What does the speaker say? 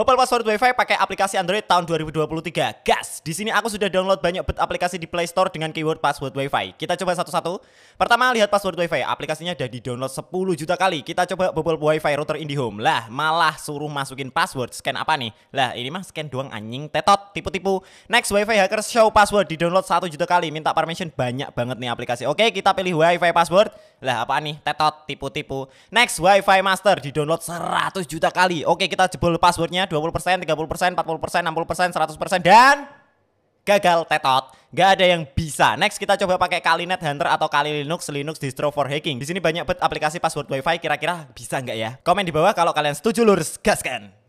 Mobile Password WiFi pakai aplikasi Android tahun 2023. Gas. Di sini aku sudah download banyak aplikasi di Play Store dengan keyword password WiFi. Kita coba satu-satu. Pertama lihat password WiFi. Aplikasinya sudah di-download 10 juta kali. Kita coba Bopel WiFi router IndiHome. Lah, malah suruh masukin password. Scan apa nih? Lah, ini mah scan doang anjing. Tetot, tipu-tipu. Next WiFi Hacker Show password di-download 1 juta kali. Minta permission banyak banget nih aplikasi. Oke, kita pilih WiFi password. Lah apa nih? Tetot tipu-tipu. Next WiFi Master di download 100 juta kali. Oke kita jebol passwordnya 20%, 30%, 40%, 60%, 100% dan gagal tetot. Gak ada yang bisa. Next kita coba pakai Kalinet Hunter atau Kali Linux Linux distro for hacking. Di sini banyak bet aplikasi password WiFi kira-kira bisa nggak ya? Komen di bawah kalau kalian setuju lurus gaskan.